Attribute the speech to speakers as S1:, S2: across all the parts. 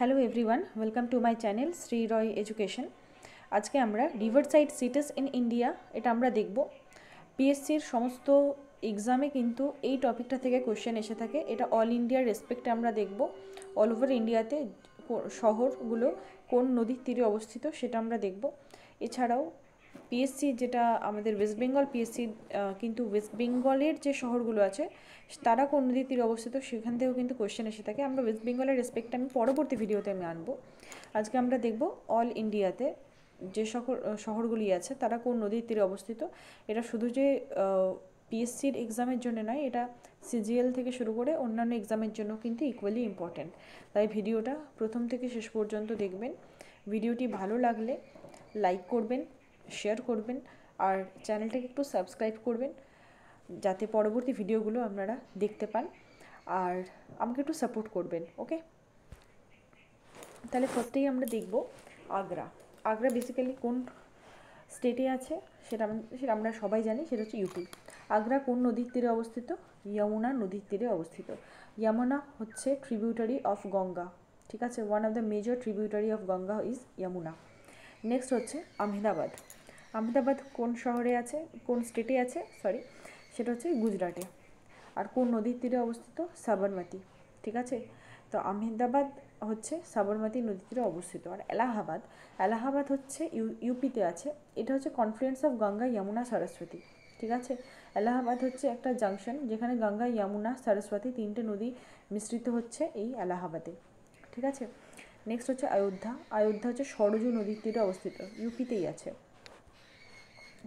S1: hello everyone welcome to my channel Shri Roy education আজকে আমরা riverside cities in India এটা আমরা দেখব পিএসসির সমস্ত এক্সামে কিন্তু এই টপিকটা থেকে কোশ্চেন এসে থাকে এটা অল ইন্ডিয়ার রেসপেক্টে আমরা দেখব অল ওভার ইন্ডিয়াতে শহরগুলো কোন নদীর তীরে অবস্থিত সেটা আমরা দেখব এছাড়াও পিএসসি যেটা আমাদের ওয়েস্ট বেঙ্গল পিএসসি কিন্তু ওয়েস্ট বেঙ্গলের যে শহরগুলো আছে তারা কোন তীরে অবস্থিত সেখান থেকেও কিন্তু কোয়েশ্চেন এসে থাকে আমরা ওয়েস্ট বেঙ্গলের রেসপেক্ট আমি পরবর্তী ভিডিওতে আমি আনবো আজকে আমরা দেখব অল ইন্ডিয়াতে যে সকল শহরগুলি আছে তারা কোন নদীর তীরে অবস্থিত এটা শুধু যে পিএসসির এক্সামের জন্য নয় এটা সিজিএল থেকে শুরু করে অন্যান্য এক্সামের জন্য কিন্তু ইকুয়ালি ইম্পর্ট্যান্ট তাই ভিডিওটা প্রথম থেকে শেষ পর্যন্ত দেখবেন ভিডিওটি ভালো লাগলে লাইক করবেন শেয়ার করবেন আর চ্যানেলটাকে একটু সাবস্ক্রাইব করবেন যাতে পরবর্তী ভিডিওগুলো আপনারা দেখতে পান আর আমাকে একটু সাপোর্ট করবেন ওকে তাহলে ফার্স্টেই আমরা দেখব আগ্রা আগ্রা বেসিক্যালি কোন স্টেটে আছে সেটা সেটা আমরা সবাই জানি সেটা হচ্ছে ইউপি আগ্রা কোন নদীর তীরে অবস্থিত যমুনা নদীর তীরে অবস্থিত যমুনা হচ্ছে ট্রিবিউটারি অফ গঙ্গা ঠিক আছে one of the major tributary of Ganga is Yamuna next হচ্ছে আহমেদাবাদ আহমেদাবাদ কোন শহরে আছে কোন স্টেটে আছে সরি সেটা হচ্ছে গুজরাটে আর কোন নদীর তীরে অবস্থিত সাবরমতী ঠিক আছে তো আহমেদাবাদ হচ্ছে সাবরমতী নদীর তীরে অবস্থিত আর এলাহাবাদ এলাহাবাদ হচ্ছে ইউপিতে আছে এটা হচ্ছে কনফ্লুয়েন্স অফ গঙ্গা যমুনা সরস্বতী ঠিক আছে এলাহাবাদ হচ্ছে একটা জাংশন যেখানে গঙ্গা যমুনা সরস্বতী তিনটে নদী মিশ্রিত হচ্ছে এই এলাহাবাদে ঠিক আছে নেক্সট হচ্ছে অযোধ্যা অযোধ্যা হচ্ছে সরজু নদীর তীরে অবস্থিত ইউপিতেই আছে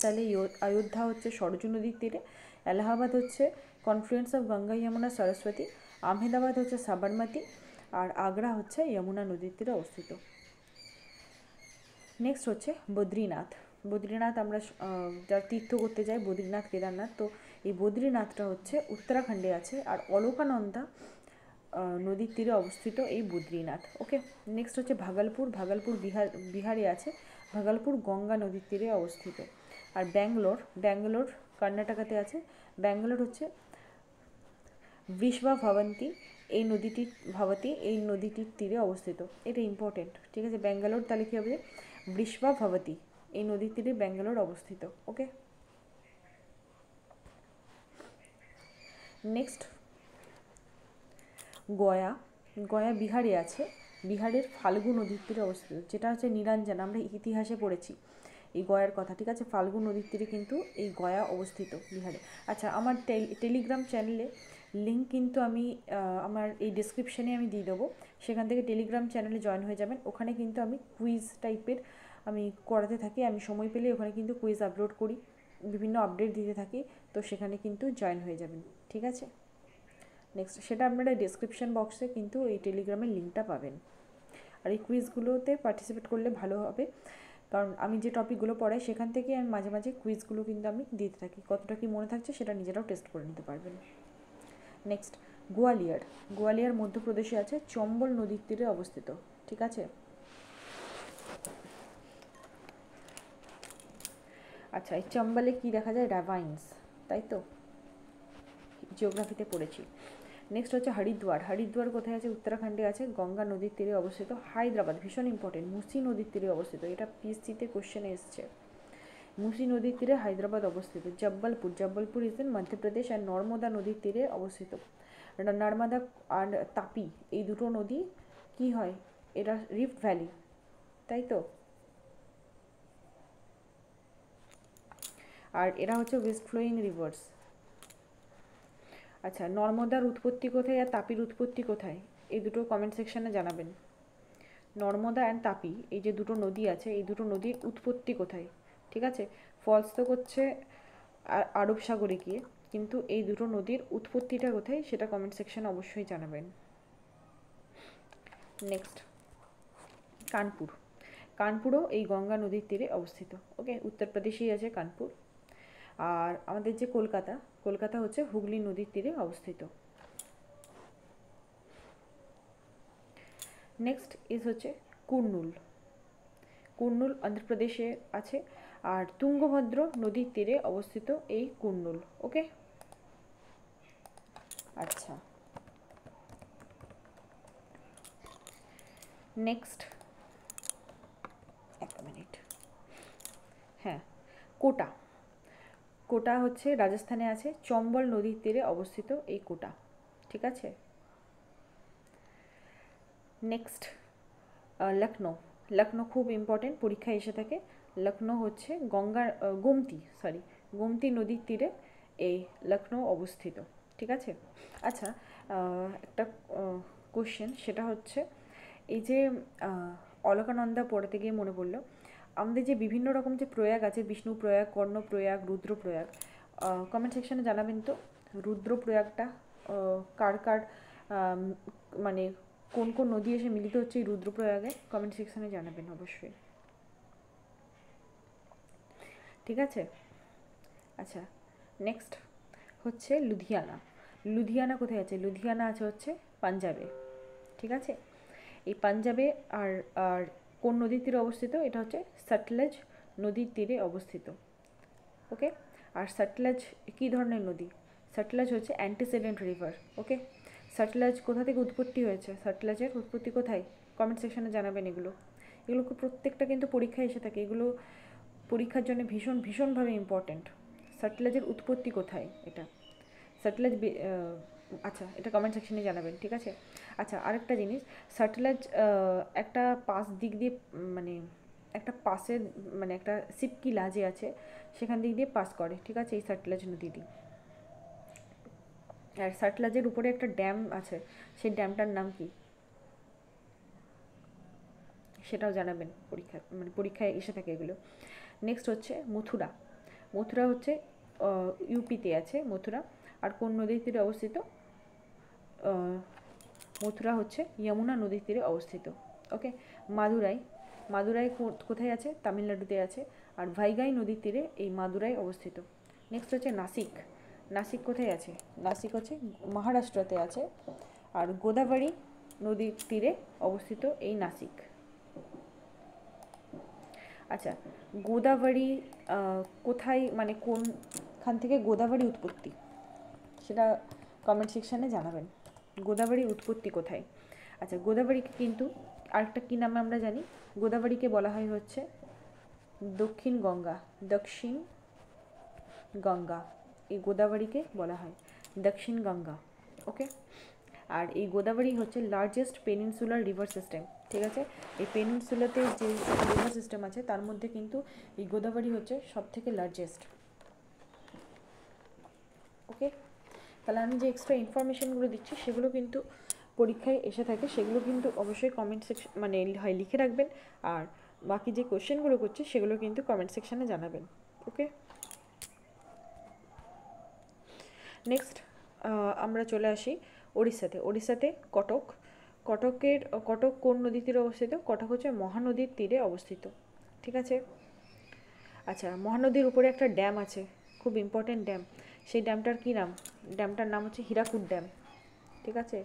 S1: তাহলে অযোধ্যা হচ্ছে সরজু নদীর তীরে এলাহাবাদ হচ্ছে কনফ্লুয়েন্স অফ গঙ্গা ইয়মুনা সরস্বতী আহমেদাবাদ হচ্ছে সাবরমতি আর আগ্রা হচ্ছে যমুনা নদীর তীরে অবস্থিত নেক্সট হচ্ছে বদ্রীনাথ বদ্রীনাথ আমরা যার তীর্থ করতে যাই বদ্রীনাথ কেদারনাথ তো এই বদ্রীনাথটা হচ্ছে উত্তরাখণ্ডে আছে আর অলকানন্দা নদীর তীরে অবস্থিত এই বদ্রীনাথ ওকে নেক্সট হচ্ছে ভাগলপুর ভাগলপুর বিহার বিহারে আছে ভাগলপুর গঙ্গা নদীর তীরে অবস্থিত আর ব্যাঙ্গালোর ব্যাঙ্গালোর কর্ণাটকাতে আছে ব্যাঙ্গালোর হচ্ছে বৃষভা ভবন্তী এই নদীটির ভবতী এই নদীটির তীরে অবস্থিত এটা ইম্পর্টেন্ট ঠিক আছে ব্যাঙ্গালোর তাহলে কী হবে বৃষভা ভবতী এই নদীর তীরে ব্যাঙ্গালোর অবস্থিত ওকে নেক্সট গয়া গয়া বিহারে আছে বিহারের ফাল্গু নদীর তীরে অবস্থিত যেটা হচ্ছে নিরঞ্জন আমরা ইতিহাসে পড়েছি এই গয়ার কথা ঠিক আছে ফাল্গু নদীর তীরে কিন্তু এই গয়া অবস্থিত বিহারে আচ্ছা আমার টেলিগ্রাম চ্যানেলে লিঙ্ক কিন্তু আমি আমার এই ডিসক্রিপশানে আমি দিয়ে দেবো সেখান থেকে টেলিগ্রাম চ্যানেলে জয়েন হয়ে যাবেন ওখানে কিন্তু আমি কুইজ টাইপের আমি করাতে থাকি আমি সময় পেলে ওখানে কিন্তু কুইজ আপলোড করি বিভিন্ন আপডেট দিতে থাকি তো সেখানে কিন্তু জয়েন হয়ে যাবেন ঠিক আছে নেক্সট সেটা আপনারা ডিসক্রিপশান বক্সে কিন্তু এই টেলিগ্রামের লিঙ্কটা পাবেন আর এই কুইজগুলোতে পার্টিসিপেট করলে ভালো হবে কারণ আমি যে টপিকগুলো পড়াই সেখান থেকে আমি মাঝে মাঝে কুইজগুলো কিন্তু আমি দিতে থাকি কতটা কি মনে থাকছে সেটা নিজেরাও টেস্ট করে নিতে পারবেন নেক্সট গোয়ালিয়র গোয়ালিয়র মধ্যপ্রদেশে আছে চম্বল নদীর তীরে অবস্থিত ঠিক আছে আচ্ছা এই চম্বলে কি দেখা যায় র্যাভাইন্স তাই তো জিওগ্রাফিতে পড়েছি নেক্সট হচ্ছে হরিদ্বার হরিদ্বার কোথায় আছে উত্তরাখণ্ডে আছে গঙ্গা নদীর তীরে অবস্থিত হায়দ্রাবাদ ভীষণ ইম্পর্টেন্ট মুসি নদীর তীরে অবস্থিত এটা পিএসসিতে কোশ্চেনে এসছে মুসি নদীর তীরে হায়দ্রাবাদ অবস্থিত জব্বলপুর জব্বলপুর ইজ ইন মধ্যপ্রদেশ আর নর্মদা নদীর তীরে অবস্থিত নর্মদা আর তাপি এই দুটো নদী কি হয় এটা রিফ্ট ভ্যালি তাই তো আর এরা হচ্ছে ওয়েস্ট ফ্লোয়িং রিভার্স আচ্ছা নর্মদার উৎপত্তি কোথায় আর তাপির উৎপত্তি কোথায় এই দুটো কমেন্ট সেকশানে জানাবেন নর্মদা অ্যান্ড তাপি এই যে দুটো নদী আছে এই দুটো নদীর উৎপত্তি কোথায় ঠিক আছে ফলস তো করছে আর আরব সাগরে গিয়ে কিন্তু এই দুটো নদীর উৎপত্তিটা কোথায় সেটা কমেন্ট সেকশানে অবশ্যই জানাবেন নেক্সট কানপুর কানপুরও এই গঙ্গা নদীর তীরে অবস্থিত ওকে উত্তরপ্রদেশেই আছে কানপুর আর আমাদের যে কলকাতা কলকাতা হচ্ছে হুগলি নদীর তীরে অবস্থিত নেক্সট ইজ হচ্ছে কুর্নুল কুর্নুল অন্ধ্রপ্রদেশে আছে আর তুঙ্গভদ্র নদীর তীরে অবস্থিত এই কুর্নুল ওকে আচ্ছা নেক্সট এক মিনিট হ্যাঁ কোটা কোটা হচ্ছে রাজস্থানে আছে চম্বল নদীর তীরে অবস্থিত এই কোটা ঠিক আছে নেক্সট লখনৌ লখনৌ খুব ইম্পর্টেন্ট পরীক্ষায় এসে থাকে লখনৌ হচ্ছে গঙ্গার গোমতি সরি গোমতি নদীর তীরে এই লখনৌ অবস্থিত ঠিক আছে আচ্ছা একটা কোশ্চেন সেটা হচ্ছে এই যে অলকানন্দা পড়াতে গিয়ে মনে পড়লো আমাদের যে বিভিন্ন রকম যে প্রয়াগ আছে Vishnuprayag Karnaprayag Rudraprayag comment সেকশানে জানাবেন তো রুদ্র প্রয়াগটা কার কার মানে কোন কোন নদী এসে মিলিত হচ্ছে এই রুদ্র প্রয়াগে কমেন্ট সেকশানে জানাবেন অবশ্যই ঠিক আছে আচ্ছা নেক্সট হচ্ছে লুধিয়ানা লুধিয়ানা কোথায় আছে লুধিয়ানা আছে হচ্ছে পাঞ্জাবে ঠিক আছে এই পাঞ্জাবে আর আর কোন নদীর তীরে অবস্থিত এটা হচ্ছে সাটলেজ নদীর তীরে অবস্থিত ওকে আর সাটলেজ কী ধরনের নদী সাটলেজ হচ্ছে অ্যান্টিসিডেন্ট রিভার ওকে সাটলেজ কোথা থেকে উৎপত্তি হয়েছে সাটলেজের উৎপত্তি কোথায় কমেন্ট সেকশানে জানাবেন এগুলো এগুলো প্রত্যেকটা কিন্তু পরীক্ষায় এসে থাকে এগুলো পরীক্ষার জন্য ভীষণ ভীষণভাবে ইম্পর্ট্যান্ট সাটলেজের উৎপত্তি কোথায় এটা সাটলেজ আচ্ছা এটা কমেন্ট সেকশনে জানাবেন ঠিক আছে আচ্ছা আরেকটা জিনিস স্যাটেলাইট একটা পাস দিক দিয়ে মানে একটা পাসের মানে একটা সিপকিলা যে আছে সেখান দিক দিয়ে পাস করে ঠিক আছে এই স্যাটেলাইট নদীটি আর স্যাটেলাইটের উপরে একটা ড্যাম আছে সেই ড্যামটার নাম কি সেটাও জানাবেন পরীক্ষা মানে পরীক্ষায় এসে থাকে এগুলো নেক্সট হচ্ছে মথুরা মথুরা হচ্ছে ইউপিতে আছে মথুরা আর কোন নদীর তীরে অবস্থিত মথুরা হচ্ছে যমুনা নদীর তীরে অবস্থিত ওকে মাদুরাই মাদুরাই কোথায় আছে তামিলনাড়ুতে আছে আর ভাইগাই নদীর তীরে এই মাদুরাই অবস্থিত নেক্সট হচ্ছে নাসিক নাসিক কোথায় আছে নাসিক হচ্ছে মহারাষ্ট্রতে আছে আর গোদাবরী নদীর তীরে অবস্থিত এই নাসিক আচ্ছা গোদাবরী কোথায় মানে কোনখান থেকে গোদাবরী উৎপত্তি সেটা কমেন্ট সেকশানে জানাবেন গোদাবরীর উৎপত্তি কোথায় আচ্ছা গোদাবরীকে কিন্তু আরেকটা কী নামে আমরা জানি গোদাবরীকে বলা হয় হচ্ছে দক্ষিণ গঙ্গা দক্ষিণ গঙ্গা এই গোদাবরীকে বলা হয় দক্ষিণ গঙ্গা ওকে আর এই গোদাবরী হচ্ছে লার্জেস্ট পেনিনসুলার রিভার সিস্টেম ঠিক আছে এই পেনিনসুলাতে যে রিভার সিস্টেম আছে তার মধ্যে কিন্তু এই গোদাবরী হচ্ছে সব থেকে লার্জেস্ট ওকে তাহলে আমি যে এক্সট্রা ইনফরমেশানগুলো দিচ্ছি সেগুলো কিন্তু পরীক্ষায় এসে থাকে সেগুলো কিন্তু অবশ্যই কমেন্ট সেকশন মানে হয় লিখে রাখবেন আর বাকি যে কোশ্চেনগুলো করছে সেগুলো কিন্তু কমেন্ট সেকশানে জানাবেন ওকে নেক্সট আমরা চলে আসি ওড়িশাতে ওড়িশাতে কটক কটকের কটক কোন নদীর তীরে অবস্থিত কটক হচ্ছে মহানদীর তীরে অবস্থিত ঠিক আছে আচ্ছা মহানদীর উপরে একটা ড্যাম আছে খুব ইম্পর্টেন্ট ড্যাম সেই ড্যামটার কী নাম ড্যামটার নাম হচ্ছে হীরাকুড ড্যাম ঠিক আছে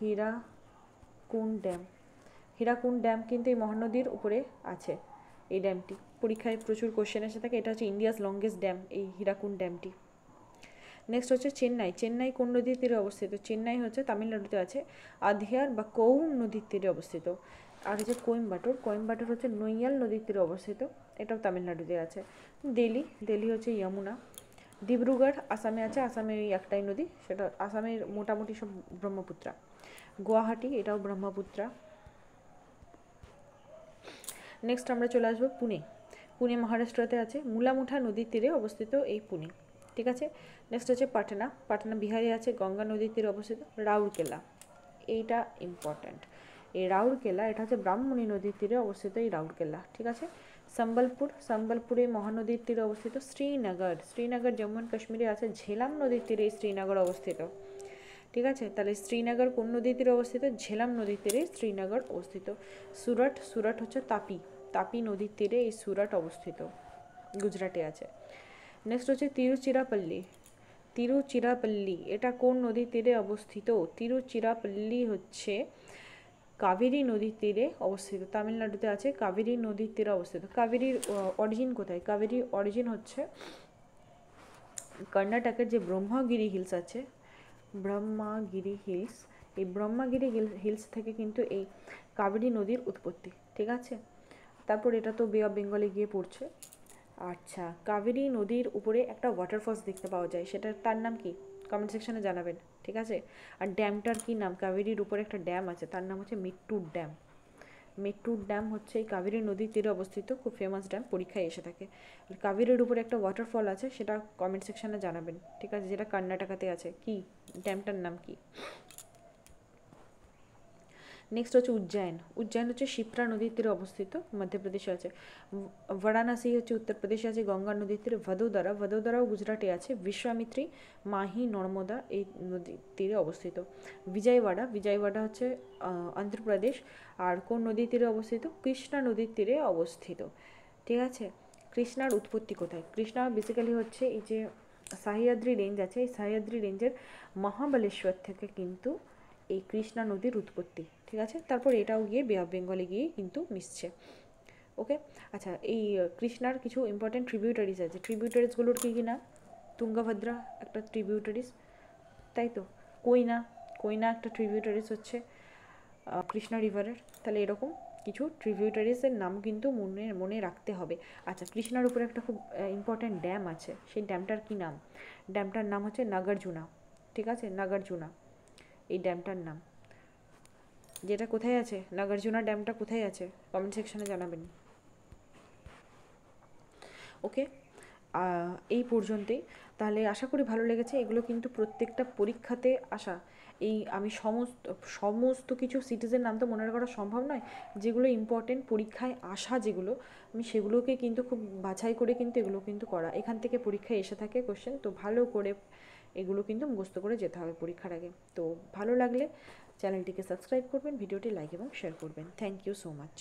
S1: হীরাকুণ্ড ড্যাম হীরাকুন ড্যাম কিন্তু এই মহানদীর উপরে আছে এই ড্যামটি পরীক্ষায় প্রচুর কোশ্চেন এসে থাকে এটা হচ্ছে ইন্ডিয়াস লংগেস্ট ড্যাম এই হীরাকুন ড্যামটি নেক্সট হচ্ছে চেন্নাই চেন্নাই কোন নদীর তীরে অবস্থিত চেন্নাই হচ্ছে তামিলনাড়ুতে আছে আধিয়ার বা কৌম নদীর তীরে অবস্থিত আর হচ্ছে কোয়েম্বাটোর কোয়েম্বাটোর হচ্ছে নৈয়াল নদীর তীরে অবস্থিত এটাও তামিলনাড়ুতে আছে দিল্লি দিল্লি হচ্ছে যমুনা ডিব্রুগড় আসামে আছে আসামে ওই একটাই নদী সেটা আসামের মোটামুটি সব ব্রহ্মপুত্রা গুয়াহাটি এটাও ব্রহ্মপুত্রা নেক্সট আমরা চলে আসবো পুনে পুনে মহারাষ্ট্রতে আছে মুলামুঠা নদীর তীরে অবস্থিত এই পুনে ঠিক আছে নেক্সট হচ্ছে পাটনা পাটনা বিহারে আছে গঙ্গা নদীর তীরে অবস্থিত রাউরকেলা এইটা ইম্পর্ট্যান্ট এই রাউরকেলা এটা হচ্ছে ব্রাহ্মণী নদীর তীরে অবস্থিত এই রাউরকেলা ঠিক আছে সম্বলপুর সম্বলপুরে মহানদীর তীরে অবস্থিত শ্রীনগর শ্রীনগর জম্মু অ্যান্ড কাশ্মীরে আছে ঝেলাম নদীর তীরে শ্রীনগর অবস্থিত ঠিক আছে তাহলে শ্রীনগর কোন নদীর তীরে অবস্থিত ঝেলাম নদীর তীরে শ্রীনগর অবস্থিত সুরট সুরট হচ্ছে তাপি তাপি নদীর তীরে এই সুরট অবস্থিত গুজরাটে আছে নেক্সট হচ্ছে তিরুচিরাপল্লি তিরুচিরাপল্লি এটা কোন নদীর তীরে অবস্থিত তিরুচিরাপল্লি হচ্ছে কাবেরী নদীর তীরে অবস্থিত তামিলনাড়ুতে আছে কাবেরী নদীর তীরে অবস্থিত কাবেরীর অরিজিন কোথায় কাবেরী অরিজিন হচ্ছে কর্ণাটকের যে ব্রহ্মগিরি হিলস আছে ব্রহ্মাগিরি হিলস এই ব্রহ্মাগিরি হিলস থেকে কিন্তু এই কাবেরী নদীর উৎপত্তি ঠিক আছে তারপর এটা তো বে অফ বেঙ্গলে গিয়ে পড়ছে আচ্ছা কাবেরী নদীর উপরে একটা ওয়াটারফলস দেখতে পাওয়া যায় সেটা তার নাম কি কমেন্ট সেকশানে জানাবেন ঠিক আছে আর ড্যামটার কী নাম কাবেরীর উপরে একটা ড্যাম আছে তার নাম হচ্ছে মিট্টুর ড্যাম মিট্টুর ড্যাম হচ্ছে এই কাবেরী নদীর তীরে অবস্থিত খুব ফেমাস ড্যাম পরীক্ষায় এসে থাকে কাবেরীর উপরে একটা ওয়াটারফল আছে সেটা কমেন্ট সেকশানে জানাবেন ঠিক আছে যেটা কর্ণাটকাতে আছে কি ড্যামটার নাম কি নেক্সট হচ্ছে উজ্জয়ন উজ্জয়ন হচ্ছে শিপ্রা নদীর তীরে অবস্থিত মধ্যপ্রদেশে আছে বারাণসী হচ্ছে উত্তরপ্রদেশে আছে গঙ্গা নদীর তীরে ভদোদরা ভদোদরাও গুজরাটে আছে বিশ্বামিত্রী মাহি নর্মদা এই নদীর তীরে অবস্থিত বিজয়ওয়াড়া বিজয়ওয়াড়া হচ্ছে অন্ধ্রপ্রদেশ আর কোন নদীর তীরে অবস্থিত কৃষ্ণা নদীর তীরে অবস্থিত ঠিক আছে কৃষ্ণার উৎপত্তি কোথায় কৃষ্ণা বেসিক্যালি হচ্ছে এই যে সাহিয়াদ্রি রেঞ্জ আছে এই সাহিয়াদ্রি রেঞ্জের মহাবালেশ্বর থেকে কিন্তু এই কৃষ্ণা নদীর উৎপত্তি ঠিক আছে তারপর এটাও গিয়ে বে অফ বেঙ্গলে গিয়ে কিন্তু মিশছে ওকে আচ্ছা এই কৃষ্ণার কিছু ইম্পর্টেন্ট ট্রিবিউটারিজ আছে ট্রিবিউটারিজগুলোর কী কী নাম তুঙ্গাভদ্রা একটা ট্রিবিউটারিজ তাই তো কইনা কইনা একটা ট্রিবিউটারিজ হচ্ছে কৃষ্ণা রিভারের তাহলে এরকম কিছু ট্রিবিউটারিজের নাম কিন্তু মনে মনে রাখতে হবে আচ্ছা কৃষ্ণার উপরে একটা খুব ইম্পর্ট্যান্ট ড্যাম আছে সেই ড্যামটার কী নাম ড্যামটার নাম হচ্ছে নাগার্জুনা ঠিক আছে নাগার্জুনা এই ড্যামটার নাম যেটা কোথায় আছে নাগার্জুনা ড্যামটা কোথায় আছে কমেন্ট সেকশনে জানাবেন ওকে এই পর্যন্তই তাহলে আশা করি ভালো লেগেছে এগুলো কিন্তু প্রত্যেকটা পরীক্ষাতে আসা এই আমি সমস্ত সমস্ত কিছু সিটিজেন নাম তো মনে করা সম্ভব নয় যেগুলো ইম্পর্টেন্ট পরীক্ষায় আসা যেগুলো আমি সেগুলোকে কিন্তু খুব বাছাই করে কিন্তু এগুলো কিন্তু করা এখান থেকে পরীক্ষায় এসে থাকে কোশ্চেন তো ভালো করে এগুলো কিন্তু মুখস্থ করে যেতে হবে পরীক্ষার আগে তো ভালো লাগলে চ্যানেলটিকে সাবস্ক্রাইব করবেন ভিডিওটি লাইক এবং শেয়ার করবেন থ্যাংক ইউ সো মাচ